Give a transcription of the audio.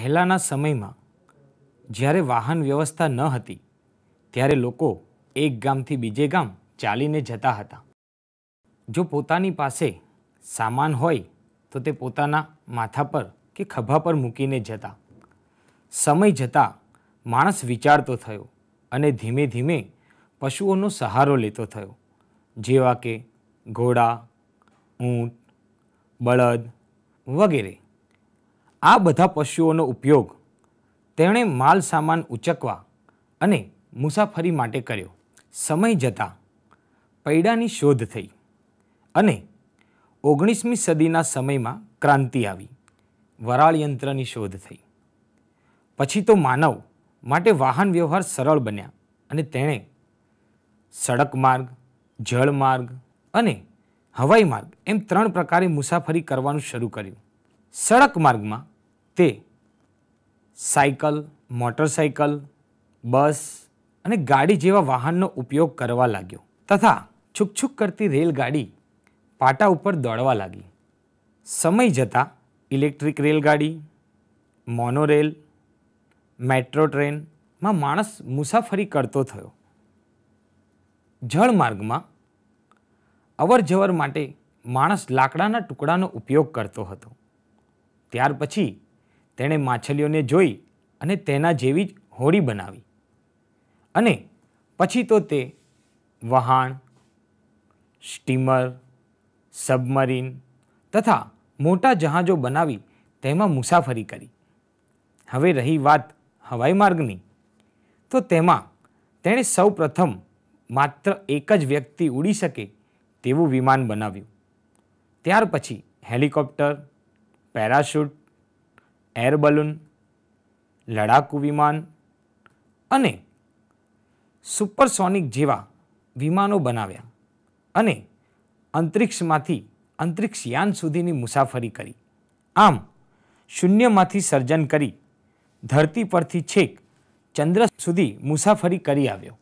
પહેલાંના સમયમાં જ્યારે વાહન વ્યવસ્થા ન હતી ત્યારે લોકો એક ગામથી બીજે ગામ ચાલીને જતા હતા જો પોતાની પાસે સામાન હોય તો તે પોતાના માથા પર કે ખભા પર મૂકીને જતા સમય જતાં માણસ વિચારતો થયો અને ધીમે ધીમે પશુઓનો સહારો લેતો થયો જેવા કે ઘોડા ઊંટ બળદ વગેરે આ બધા પશુઓનો ઉપયોગ તેણે માલ સામાન ઉચકવા અને મુસાફરી માટે કર્યો સમય જતાં પૈડાની શોધ થઈ અને ઓગણીસમી સદીના સમયમાં ક્રાંતિ આવી વરાળયંત્રની શોધ થઈ પછી તો માનવ માટે વાહન વ્યવહાર સરળ બન્યા અને તેણે સડક માર્ગ જળ માર્ગ અને હવાઈ માર્ગ એમ ત્રણ પ્રકારે મુસાફરી કરવાનું શરૂ કર્યું સડક માર્ગમાં તે સાયકલ મોટરસાયકલ બસ અને ગાડી જેવા વાહનનો ઉપયોગ કરવા લાગ્યો તથા છુકછુક કરતી રેલગાડી પાટા ઉપર દોડવા લાગી સમય જતાં ઇલેક્ટ્રિક રેલગાડી મોનોરેલ મેટ્રો ટ્રેનમાં માણસ મુસાફરી કરતો થયો જળમાર્ગમાં અવર જવર માટે માણસ લાકડાના ટુકડાનો ઉપયોગ કરતો હતો ત્યાર પછી તેણે માછલીઓને જોઈ અને તેના જેવી જ હોડી બનાવી અને પછી તો તે વહાણ સ્ટીમર સબમરીન તથા મોટા જહાજો બનાવી તેમાં મુસાફરી કરી હવે રહી વાત હવાઈ માર્ગની તો તેમાં તેણે સૌ પ્રથમ માત્ર એક જ વ્યક્તિ ઉડી શકે તેવું વિમાન બનાવ્યું ત્યાર પછી હેલિકોપ્ટર પેરાશૂટ એર બલૂન લડાકુ વિમાન અને સુપરસોનિક જેવા વિમાનો બનાવ્યા અને અંતરિક્ષમાંથી અંતરિક્ષયાન સુધીની મુસાફરી કરી આમ શૂન્યમાંથી સર્જન કરી ધરતી પરથી છેક ચંદ્ર સુધી મુસાફરી કરી આવ્યો